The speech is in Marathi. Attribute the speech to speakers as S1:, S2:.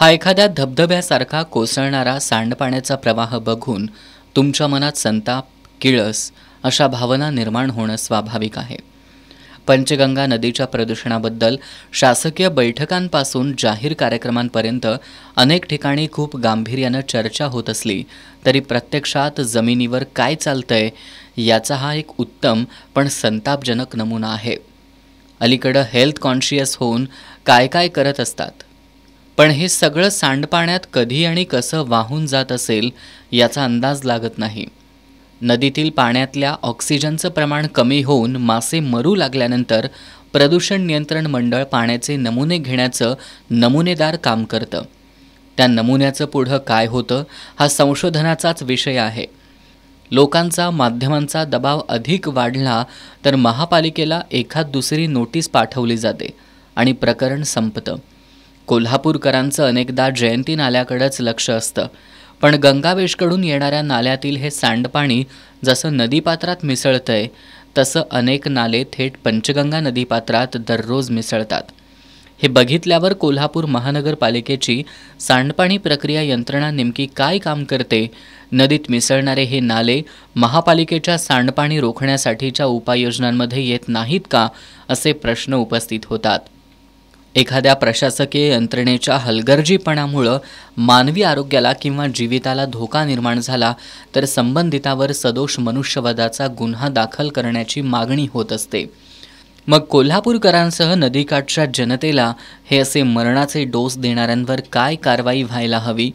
S1: हा एखाद्या धबधब्यासारखा कोसळणारा सांडपाण्याचा प्रवाह बघून तुमच्या मनात संताप किळस अशा भावना निर्माण होणं स्वाभाविक आहे पंचगंगा नदीच्या प्रदूषणाबद्दल शासकीय बैठकांपासून जाहीर कार्यक्रमांपर्यंत अनेक ठिकाणी खूप गांभीर्यानं चर्चा होत असली तरी प्रत्यक्षात जमिनीवर काय चालतंय याचा हा एक उत्तम पण संतापजनक नमुना आहे अलीकडं हेल्थ कॉन्शियस होऊन काय काय करत असतात पण हे सगळं सांडपाण्यात कधी आणि कसं वाहून जात असेल याचा अंदाज लागत नाही नदीतील पाण्यातल्या ऑक्सिजनचं प्रमाण कमी होऊन मासे मरू लागल्यानंतर प्रदूषण नियंत्रण मंडळ पाण्याचे नमुने घेण्याचं नमुनेदार काम करतं त्या नमुन्याचं पुढं काय होतं हा संशोधनाचाच विषय आहे लोकांचा माध्यमांचा दबाव अधिक वाढला तर महापालिकेला एखाद दुसरी नोटीस पाठवली जाते आणि प्रकरण संपतं कोल्हापूरकरांचं अनेकदा जयंती नाल्याकडंच लक्ष असतं पण गंगावेशकडून येणाऱ्या नाल्यातील हे सांडपाणी जसं नदीपात्रात मिसळतंय तसं अनेक नाले थेट पंचगंगा नदीपात्रात दररोज मिसळतात हे बघितल्यावर कोल्हापूर महानगरपालिकेची सांडपाणी प्रक्रिया यंत्रणा नेमकी काय काम करते नदीत मिसळणारे हे नाले महापालिकेच्या सांडपाणी रोखण्यासाठीच्या उपाययोजनांमध्ये येत नाहीत का असे प्रश्न उपस्थित होतात एखाद्या प्रशासकीय यंत्रणेच्या हलगर्जीपणामुळं मानवी आरोग्याला किंवा जीविताला धोका निर्माण झाला तर संबंधितावर सदोष मनुष्यवधाचा गुन्हा दाखल करण्याची मागणी होत असते मग कोल्हापूरकरांसह नदीकाठच्या जनतेला हे असे मरणाचे डोस देणाऱ्यांवर काय कारवाई व्हायला हवी